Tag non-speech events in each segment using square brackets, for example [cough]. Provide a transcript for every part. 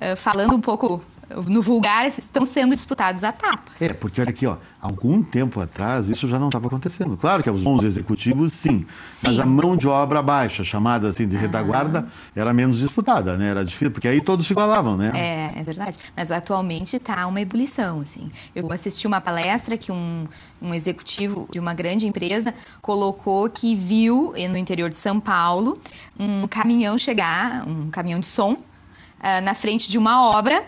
Eh, falando um pouco no vulgar, estão sendo disputados a tapas. É, porque olha aqui, ó, algum tempo atrás isso já não estava acontecendo. Claro que os bons executivos, sim, sim, mas a mão de obra baixa, chamada assim de retaguarda, ah. era menos disputada, né? Era difícil, porque aí todos se igualavam, né? É, é verdade. Mas atualmente está uma ebulição, assim. Eu assisti uma palestra que um, um executivo de uma grande empresa colocou que viu eh, no interior de São Paulo um caminhão chegar, um caminhão de som, uh, na frente de uma obra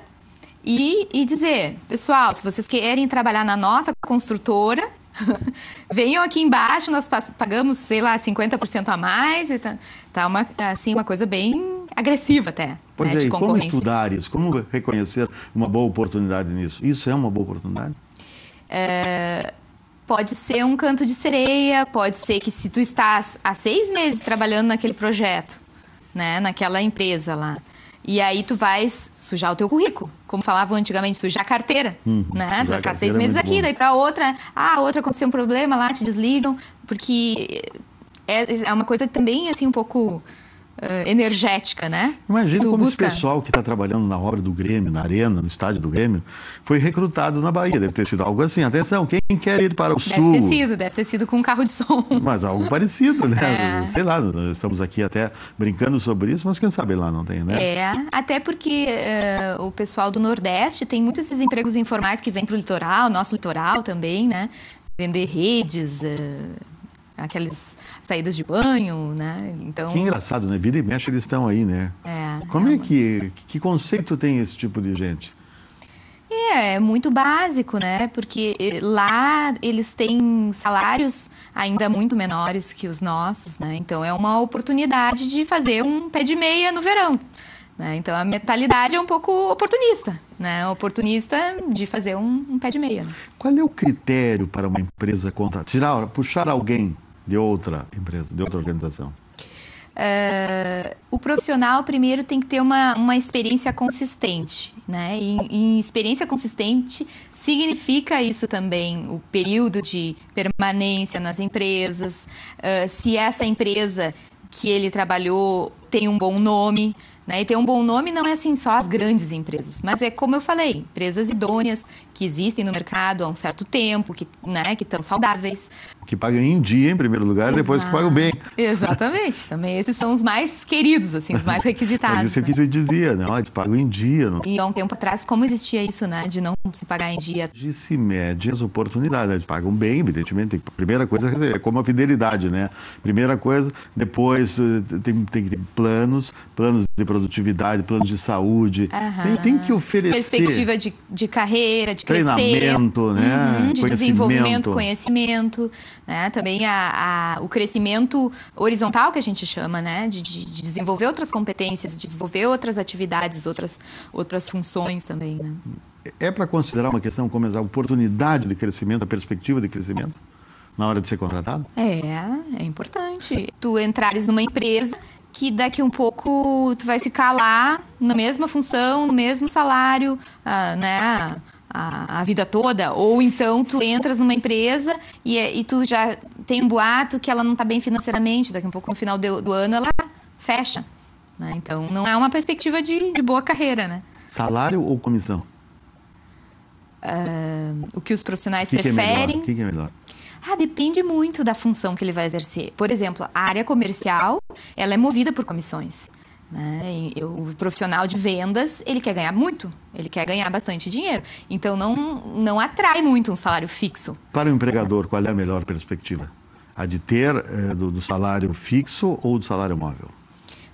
e, e dizer, pessoal, se vocês querem trabalhar na nossa construtora, [laughs] venham aqui embaixo, nós pagamos, sei lá, 50% a mais. E tá, tá uma, assim, uma coisa bem agressiva até. Né, pois né, é, como estudar isso? Como reconhecer uma boa oportunidade nisso? Isso é uma boa oportunidade? É, pode ser um canto de sereia, pode ser que se tu estás há seis meses trabalhando naquele projeto, né, naquela empresa lá, e aí tu vais sujar o teu currículo. Como falavam antigamente, sujar a carteira. Uhum, né? Tu vai ficar seis é meses é aqui, bom. daí pra outra, ah, outra aconteceu um problema lá, te desligam, porque é, é uma coisa também assim um pouco uh, energética, né? Imagina como busca... esse pessoal que está trabalhando na obra do Grêmio, na arena, no estádio do Grêmio, foi recrutado na Bahia. Deve ter sido algo assim. Atenção, quem quer ir para o deve sul? Deve ter sido, deve ter sido com um carro de som. Mas algo parecido, né? É. Sei lá, nós estamos aqui até brincando sobre isso, mas quem sabe lá não tem, né? É, até porque uh, o pessoal do Nordeste tem muitos esses empregos informais que vêm para o litoral, nosso litoral também, né? Vender redes. Uh aquelas saídas de banho, né? Então... Que engraçado, né? Vira e mexe eles estão aí, né? É. Como é, é que... Que conceito tem esse tipo de gente? É, é muito básico, né? Porque eh, lá eles têm salários ainda muito menores que os nossos, né? Então é uma oportunidade de fazer um pé de meia no verão. Né? Então a mentalidade é um pouco oportunista, né? Oportunista de fazer um, um pé de meia. Né? Qual é o critério para uma empresa contratar? Tirar, puxar alguém de outra empresa, de outra organização? Uh, o profissional primeiro tem que ter uma, uma experiência consistente, né? E, e, experiência consistente significa isso também, o período de permanência nas empresas, uh, se essa empresa que ele trabalhou tem um bom nome, né? E ter um bom nome não é assim só as grandes empresas, mas é como eu falei, empresas idôneas que existem no mercado há um certo tempo, que, né, que estão saudáveis. Que pagam em dia, em primeiro lugar, Exato. depois que pagam bem. Exatamente. Também esses são os mais queridos, assim, os mais [laughs] requisitados. Mas isso é né? que você dizia, né eles pagam em dia. Não. E há um tempo atrás, como existia isso, né, de não se pagar em dia? De se mede as oportunidades, eles pagam bem, evidentemente. primeira coisa é como a fidelidade, né? Primeira coisa, depois eh, tem, tem que ter planos, planos de produtividade, planos de saúde. Uhum. Tem, tem, que oferecer. Perspectiva de, de carreira, de treinamento, crescer, né? Uhum, de conhecimento. desenvolvimento, conhecimento, né? Também a, a, o crescimento horizontal que a gente chama, né? De, de, de, desenvolver outras competências, de desenvolver outras atividades, outras, outras funções também, né? É para considerar uma questão como a oportunidade de crescimento, a perspectiva de crescimento? Na hora de ser contratado? É, é importante. Tu entrares numa empresa que daqui um pouco tu vai ficar lá na mesma função, no mesmo salário, ah, né? a, a, vida toda, ou então tu entras numa empresa e, é, e tu já tem um boato que ela não está bem financeiramente, daqui a pouco no final do, do ano ela fecha. Né? Então não há é uma perspectiva de, de, boa carreira, né? Salário ou comissão? Uh, o que os profissionais que é preferem. O que, é que é melhor? Ah, depende muito da função que ele vai exercer. Por exemplo, a área comercial, ela é movida por comissões. Né? Eu, o profissional de vendas, ele quer ganhar muito, ele quer ganhar bastante dinheiro. Então, não, não atrai muito um salário fixo. Para o empregador, qual é a melhor perspectiva? A de ter é, do, do, salário fixo ou do salário móvel?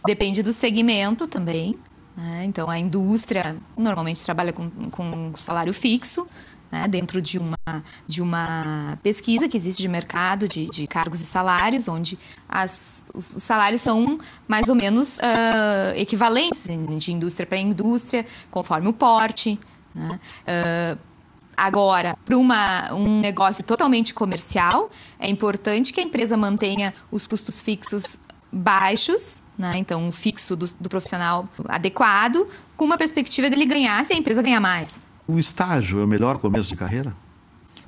Depende do segmento também. Né? Então, a indústria normalmente trabalha com, com salário fixo, né, dentro de uma, de uma pesquisa que existe de mercado de, de cargos e salários, onde as, os salários são mais ou menos uh, equivalentes de indústria para indústria, conforme o porte. Né? Uh, Agora, para um negócio totalmente comercial, é importante que a empresa mantenha os custos fixos baixos, né? então um fixo do, do profissional adequado, com uma perspectiva dele ganhar se a empresa ganhar mais. O estágio é o melhor começo de carreira?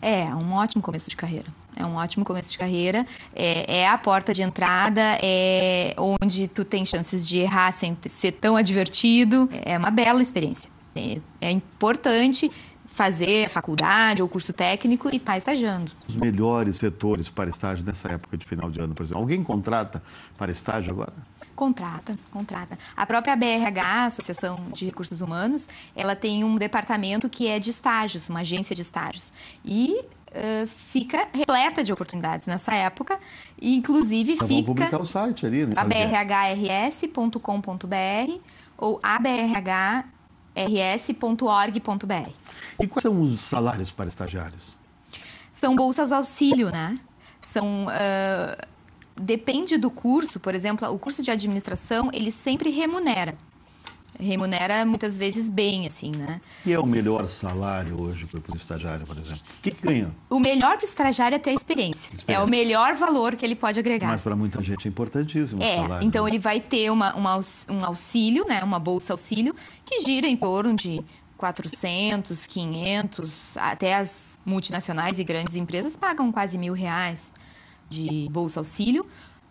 É, é, um ótimo começo de carreira. É um ótimo começo de carreira. É, é, a porta de entrada, é onde tu tem chances de errar sem ser tão advertido. É uma bela experiência. É, é importante fazer a faculdade ou curso técnico e está estagiando. Os melhores setores para estágio nessa época de final de ano, por exemplo. Alguém contrata para estágio agora? Contrata, contrata. A própria BRH, Associação de Recursos Humanos, ela tem um departamento que é de estágios, uma agência de estágios. E Uh, fica repleta de oportunidades nessa época. E, inclusive, fica. fica. publicar o site ali, né? abrhrs.com.br ou abrh rs.org.br. E quais são os salários para estagiários? São bolsas auxílio, né? São. Uh, depende do curso, por exemplo, o curso de administração ele sempre remunera remunera muitas vezes bem, assim, né? que é o melhor salário hoje para o estagiário, por exemplo? O que, que ganha? O melhor para o estagiário é ter a experiência. experiência. É o melhor valor que ele pode agregar. Mas para muita gente é importantíssimo é, o salário. Então né? ele vai ter uma, uma, um auxílio, né? Uma bolsa auxílio que gira em torno de 400, 500, até as multinacionais e grandes empresas pagam quase mil reais de bolsa auxílio.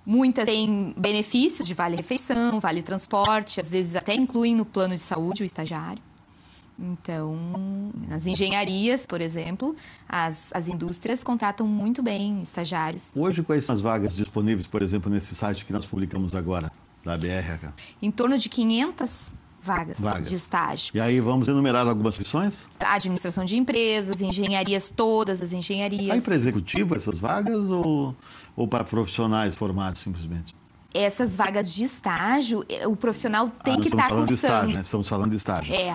Muitas têm benefícios de vale-refeição, vale-transporte, às vezes até incluem no plano de saúde o estagiário. Então, nas engenharias, por exemplo, as, as indústrias contratam muito bem estagiários. Hoje, quais são as vagas disponíveis, por exemplo, nesse site que nós publicamos agora, da BRH? Em torno de 500 vagas, vagas, de estágio. E aí vamos enumerar algumas funções? Administração de empresas, engenharias, todas as engenharias. Aí para executivo essas vagas ou, ou para profissionais formados simplesmente? Essas vagas de estágio, eh, o profissional ah, tem ah, que estar tá cursando. De estágio, né? Estamos falando de estágio. É.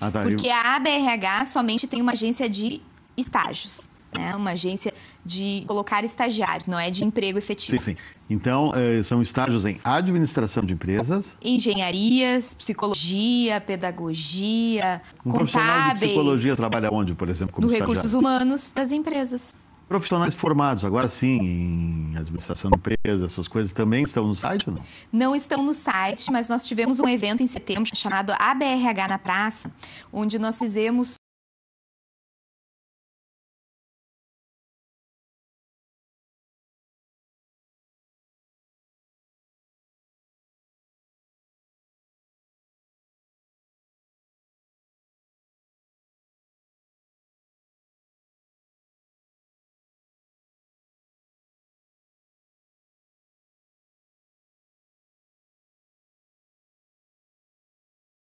Ah, tá. Porque a ABRH somente tem uma agência de estágios né? Uma agência de colocar estagiários, não é de emprego efetivo. Sim, sim. Então, eh, são estágios em administração de empresas, engenharias, psicologia, pedagogia, um contábeis. profissional de psicologia trabalha onde, por exemplo, como do estagiário? recursos humanos das empresas. Profissionais formados, agora sim, em administração de empresas, essas coisas também estão no site ou não? Não estão no site, mas nós tivemos um evento em setembro chamado ABRH na Praça, onde nós fizemos